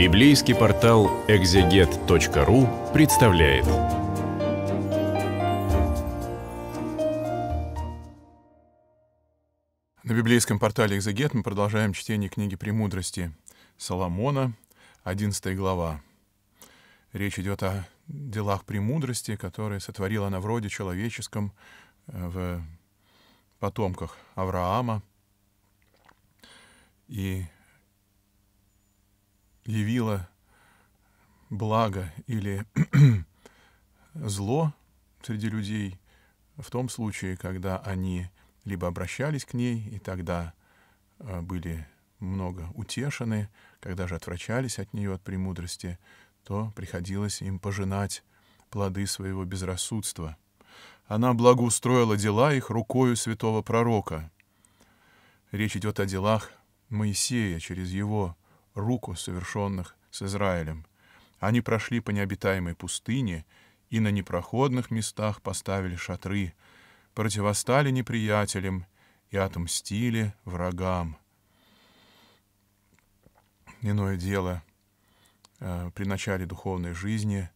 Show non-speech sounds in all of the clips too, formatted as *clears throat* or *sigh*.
Библейский портал экзегет.ру представляет. На библейском портале «Экзегет» мы продолжаем чтение книги «Премудрости» Соломона, 11 глава. Речь идет о делах премудрости, которые сотворила она в роде человеческом, э, в потомках Авраама. И явила благо или *clears throat* зло среди людей в том случае, когда они либо обращались к ней, и тогда э, были много утешены, когда же отвращались от нее, от премудрости, то приходилось им пожинать плоды своего безрассудства. Она благоустроила дела их рукою святого пророка. Речь идет о делах Моисея через его руку совершенных с Израилем. Они прошли по необитаемой пустыне и на непроходных местах поставили шатры, противостали неприятелям и отомстили врагам. Иное дело э, при начале духовной жизни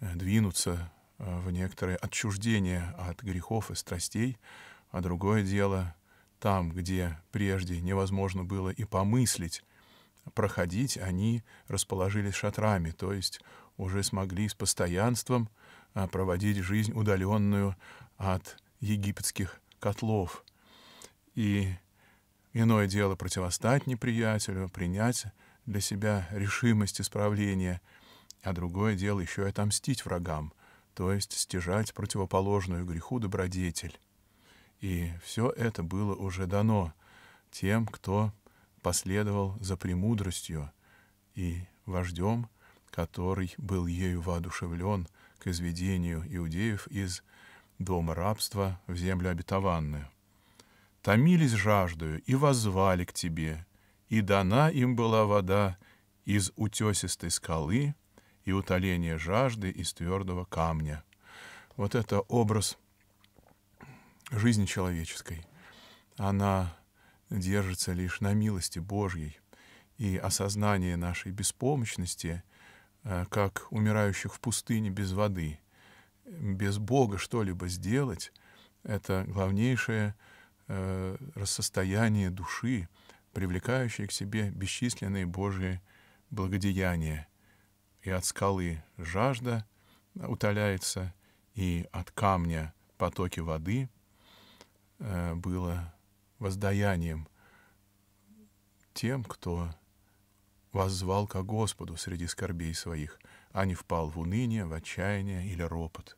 э, двинуться э, в некоторое отчуждение от грехов и страстей, а другое дело там, где прежде невозможно было и помыслить проходить, они расположились шатрами, то есть уже смогли с постоянством а, проводить жизнь удаленную от египетских котлов. И иное дело противостать неприятелю, принять для себя решимость исправления, а другое дело еще и отомстить врагам, то есть стяжать противоположную греху добродетель. И все это было уже дано тем, кто последовал за премудростью и вождем, который был ею воодушевлен к изведению иудеев из дома рабства в землю обетованную. Томились жаждою и возвали к тебе, и дана им была вода из утесистой скалы и утоление жажды из твердого камня. Вот это образ жизни человеческой. Она держится лишь на милости Божьей и осознание нашей беспомощности, э, как умирающих в пустыне без воды, без Бога что-либо сделать, это главнейшее э, рассостояние души, привлекающее к себе бесчисленные Божьи благодеяния. И от скалы жажда утоляется, и от камня потоки воды э, было воздаянием тем, кто воззвал ко Господу среди скорбей своих, а не впал в уныние, в отчаяние или ропот.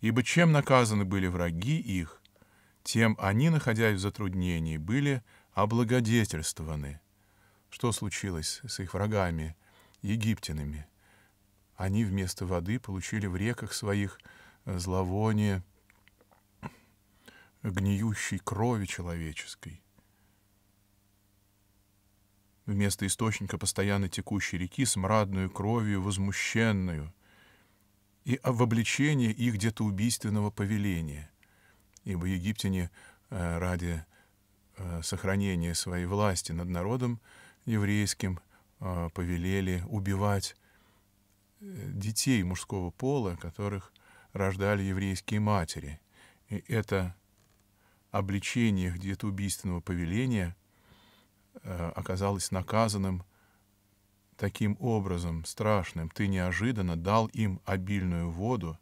Ибо чем наказаны были враги их, тем они, находясь в затруднении, были облагодетельствованы. Что случилось с их врагами, египтянами? Они вместо воды получили в реках своих зловоние гниющей крови человеческой. Вместо источника постоянно текущей реки с смрадную кровью возмущенную и в обличении их где-то убийственного повеления, ибо египтяне э, ради э, сохранения своей власти над народом еврейским э, повелели убивать детей мужского пола, которых рождали еврейские матери. И это обличениях убийственного повеления э, оказалось наказанным таким образом страшным. Ты неожиданно дал им обильную воду,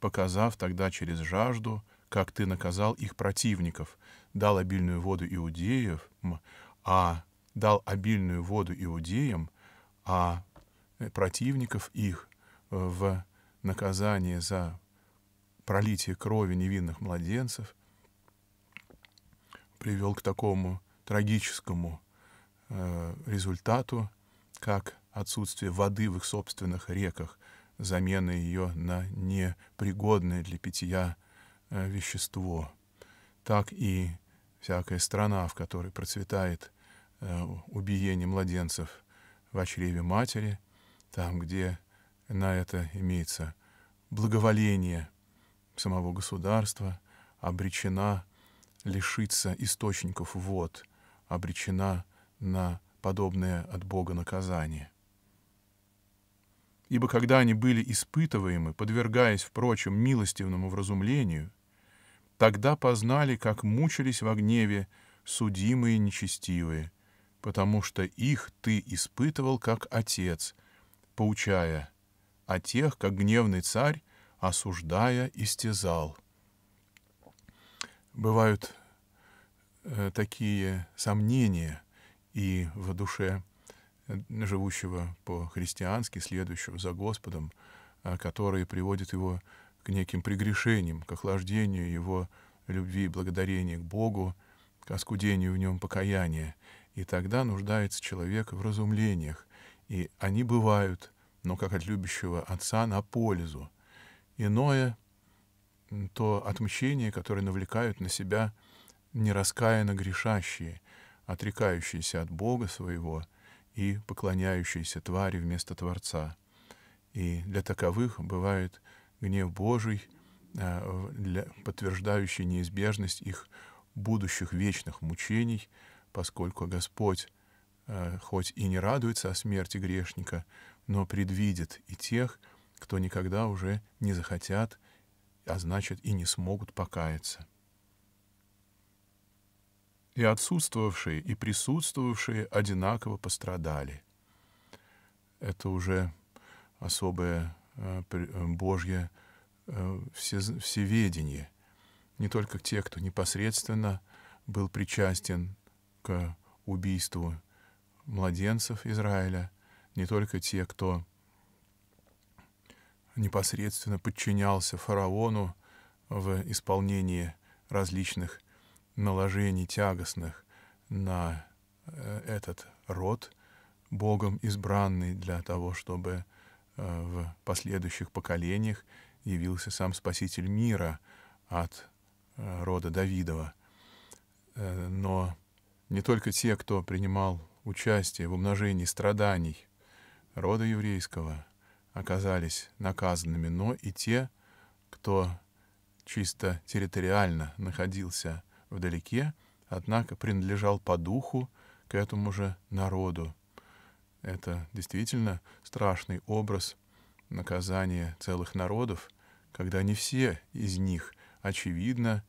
показав тогда через жажду, как ты наказал их противников, дал обильную воду иудеев, а дал обильную воду иудеям, а э, противников их э, в наказание за пролитие крови невинных младенцев — привел к такому трагическому э, результату, как отсутствие воды в их собственных реках, замена ее на непригодное для питья э, вещество. Так и всякая страна, в которой процветает э, убиение младенцев в очреве матери, там, где на это имеется благоволение самого государства, обречена лишится источников вод, обречена на подобное от Бога наказание. Ибо когда они были испытываемы, подвергаясь, впрочем, милостивному вразумлению, тогда познали, как мучились в гневе судимые нечестивые, потому что их ты испытывал как отец, поучая, а тех, как гневный царь, осуждая, истязал бывают э, такие сомнения и в душе э, живущего по-христиански, следующего за Господом, а, которые приводят его к неким прегрешениям, к охлаждению его любви и благодарения к Богу, к оскудению в нем покаяния. И тогда нуждается человек в разумлениях. И они бывают, но как от любящего отца на пользу. Иное то отмщение, которое навлекают на себя нераскаянно грешащие, отрекающиеся от Бога своего и поклоняющиеся твари вместо Творца. И для таковых бывает гнев Божий, э, для, подтверждающий неизбежность их будущих вечных мучений, поскольку Господь э, хоть и не радуется о смерти грешника, но предвидит и тех, кто никогда уже не захотят а значит и не смогут покаяться. И отсутствовавшие, и присутствовавшие одинаково пострадали. Это уже особое э, э, Божье э, всеведение. Не только те, кто непосредственно был причастен к убийству младенцев Израиля, не только те, кто непосредственно подчинялся фараону в исполнении различных наложений тягостных на э, этот род, Богом избранный для того, чтобы э, в последующих поколениях явился сам Спаситель мира от э, рода Давидова. Но не только те, кто принимал участие в умножении страданий рода еврейского, оказались наказанными, но и те, кто чисто территориально находился вдалеке, однако принадлежал по духу к этому же народу. Это действительно страшный образ наказания целых народов, когда не все из них очевидно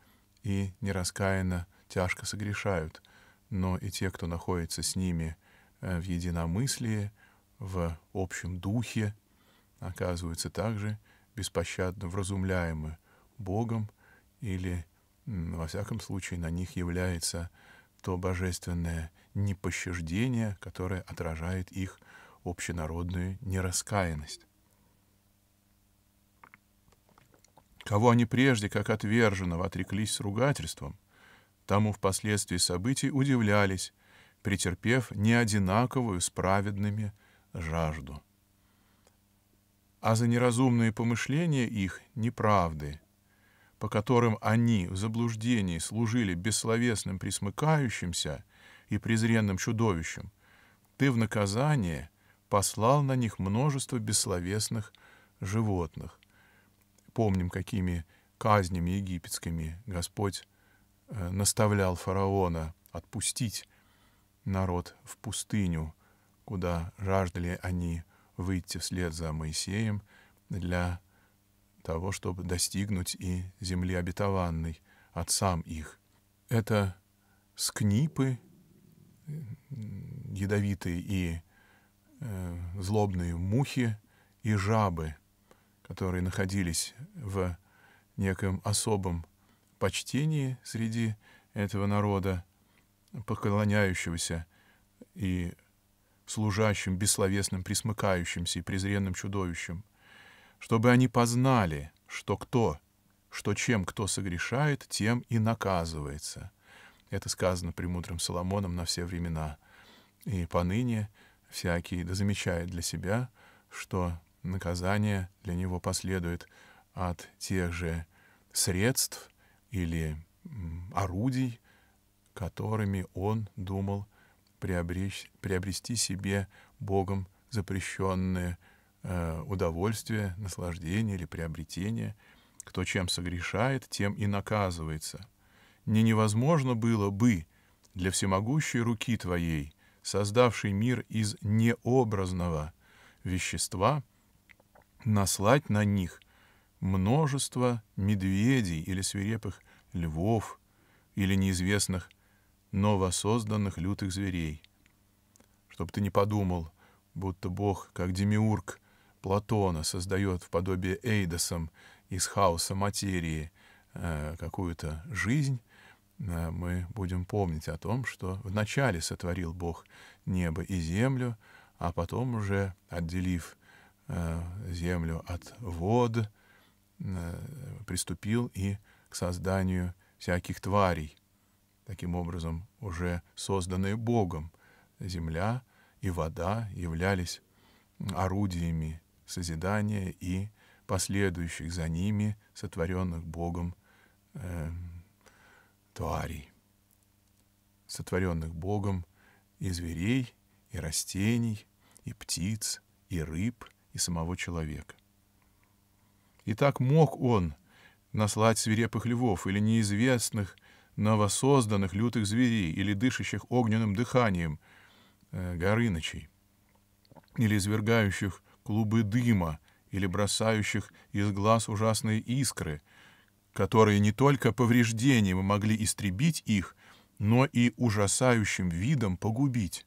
и нераскаянно тяжко согрешают, но и те, кто находится с ними э, в единомыслии, в общем духе оказываются также беспощадно вразумляемы Богом или, во всяком случае, на них является то божественное непощаждение, которое отражает их общенародную нераскаянность. Кого они прежде, как отверженного, отреклись с ругательством, тому впоследствии событий удивлялись, претерпев неодинаковую с праведными жажду а за неразумные помышления их неправды, по которым они в заблуждении служили бессловесным присмыкающимся и презренным чудовищем, ты в наказание послал на них множество бессловесных животных. Помним, какими казнями египетскими Господь э, наставлял фараона отпустить народ в пустыню, куда жаждали они выйти вслед за Моисеем для того, чтобы достигнуть и земли обетованной, отцам их. Это скнипы, ядовитые и э, злобные мухи и жабы, которые находились в неком особом почтении среди этого народа, поклоняющегося и служащим, бессловесным, присмыкающимся и презренным чудовищем, чтобы они познали, что кто, что чем кто согрешает, тем и наказывается. Это сказано премудрым Соломоном на все времена. И поныне всякий да замечает для себя, что наказание для него последует от тех же средств или орудий, которыми он думал приобрести, приобрести себе Богом запрещенные э, удовольствия, наслаждения или приобретения. Кто чем согрешает, тем и наказывается. Не невозможно было бы для всемогущей руки Твоей, создавшей мир из необразного вещества, наслать на них множество медведей или свирепых львов или неизвестных новосозданных лютых зверей. Чтоб ты не подумал, будто Бог, как демиург Платона, создает в подобие Эйдосом из хаоса материи э, какую-то жизнь, э, мы будем помнить о том, что вначале сотворил Бог небо и землю, а потом уже, отделив э, землю от вод, э, приступил и к созданию всяких тварей — таким образом уже созданные Богом. Земля и вода являлись орудиями созидания и последующих за ними сотворенных Богом э, тварей, сотворенных Богом и зверей, и растений, и птиц, и рыб, и самого человека. И так мог он наслать свирепых львов или неизвестных новосозданных лютых зверей или дышащих огненным дыханием э, горынычей, или извергающих клубы дыма, или бросающих из глаз ужасные искры, которые не только повреждением могли истребить их, но и ужасающим видом погубить.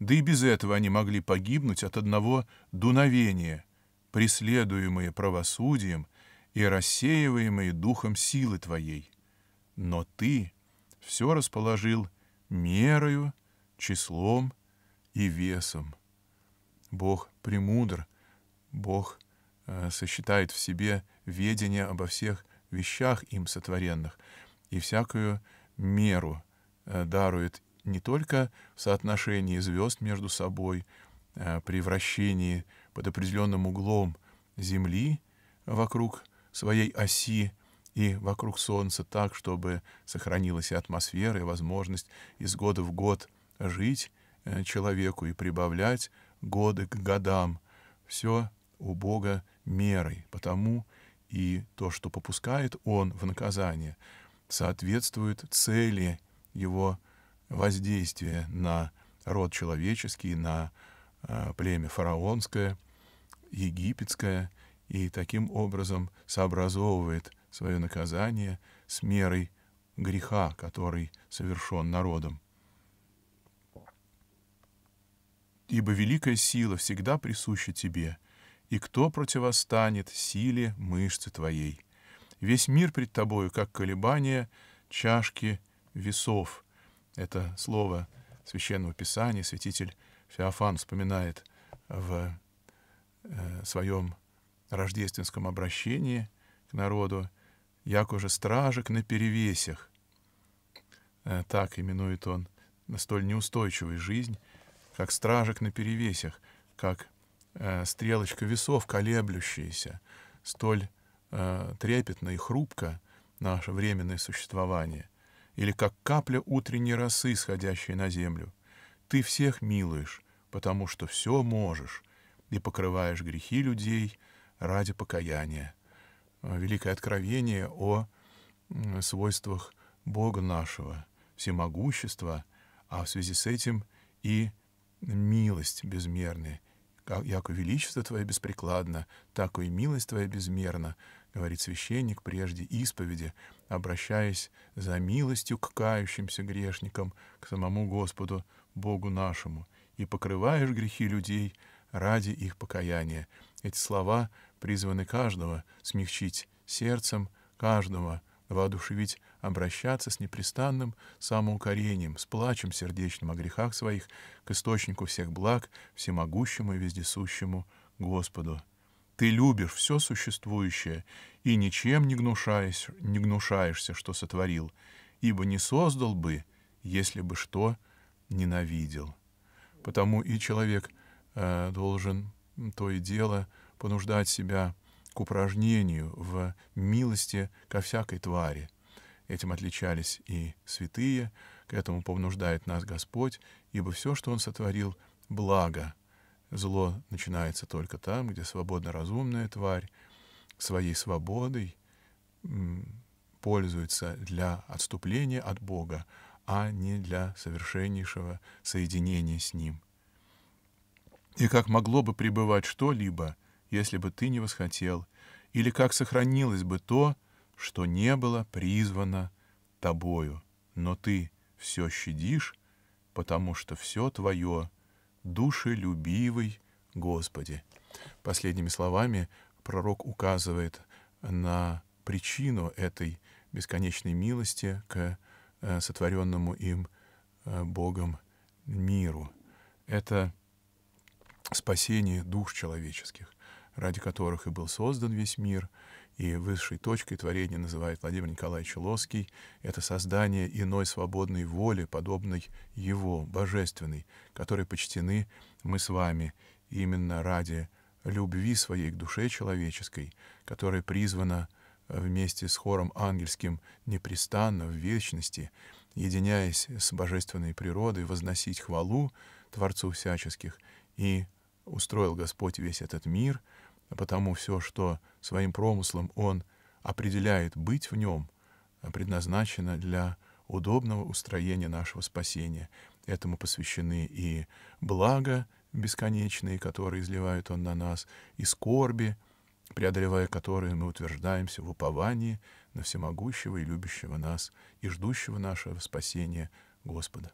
Да и без этого они могли погибнуть от одного дуновения, преследуемые правосудием и рассеиваемые духом силы Твоей но ты все расположил мерою, числом и весом. Бог премудр, Бог э, сосчитает в себе ведение обо всех вещах им сотворенных и всякую меру э, дарует не только в соотношении звезд между собой, э, при вращении под определенным углом Земли вокруг своей оси, и вокруг Солнца так, чтобы сохранилась и атмосфера, и возможность из года в год жить э, человеку и прибавлять годы к годам. Все у Бога мерой, потому и то, что попускает Он в наказание, соответствует цели Его воздействия на род человеческий, на э, племя фараонское, египетское, и таким образом сообразовывает – свое наказание с мерой греха, который совершен народом. Ибо великая сила всегда присуща тебе, и кто противостанет силе мышцы твоей? Весь мир пред тобою, как колебание чашки весов. Это слово Священного Писания святитель Феофан вспоминает в э, своем рождественском обращении к народу, як уже стражик на перевесях. Так именует он столь неустойчивую жизнь, как стражик на перевесях, как стрелочка весов колеблющаяся, столь трепетно и хрупко наше временное существование, или как капля утренней росы, сходящей на землю. Ты всех милуешь, потому что все можешь, и покрываешь грехи людей ради покаяния. Э, великое откровение о свойствах Бога нашего, всемогущества, а в связи с этим и милость безмерная. Как, яко величество Твое беспрекладно, так и милость Твоя безмерна, говорит священник прежде исповеди, обращаясь за милостью к кающимся грешникам, к самому Господу, Богу нашему, и покрываешь грехи людей ради их покаяния. Эти слова призваны каждого смягчить сердцем, каждого воодушевить обращаться с непрестанным самоукорением, с плачем сердечным о грехах своих к источнику всех благ, всемогущему и вездесущему Господу. Ты любишь все существующее и ничем не, гнушаешь, не гнушаешься, что сотворил, ибо не создал бы, если бы что ненавидел. Потому и человек — Э, должен то и дело понуждать себя к упражнению в милости ко всякой твари. Этим отличались и святые, к этому повнуждает нас Господь, ибо все, что Он сотворил, благо. Зло начинается только там, где свободно разумная тварь своей свободой пользуется для отступления от Бога, а не для совершеннейшего соединения с Ним. И как могло бы пребывать что-либо, если бы ты не восхотел, или как сохранилось бы то, что не было призвано тобою, но ты все щадишь, потому что все твое, душелюбивый Господи. Последними словами пророк указывает на причину этой бесконечной милости к э, сотворенному им э, Богом миру. Это спасение душ человеческих, ради которых и был создан весь мир, и высшей точкой творения называет Владимир Николаевич Лоский, это создание иной свободной воли, подобной его, божественной, которой почтены мы с вами именно ради любви своей к душе человеческой, которая призвана вместе с хором ангельским непрестанно в вечности, единяясь с божественной природой, возносить хвалу Творцу всяческих и устроил Господь весь этот мир, потому все, что своим промыслом Он определяет быть в нем, предназначено для удобного устроения нашего спасения. Этому посвящены и блага бесконечные, которые изливает Он на нас, и скорби, преодолевая которые мы утверждаемся в уповании на всемогущего и любящего нас и ждущего нашего спасения Господа.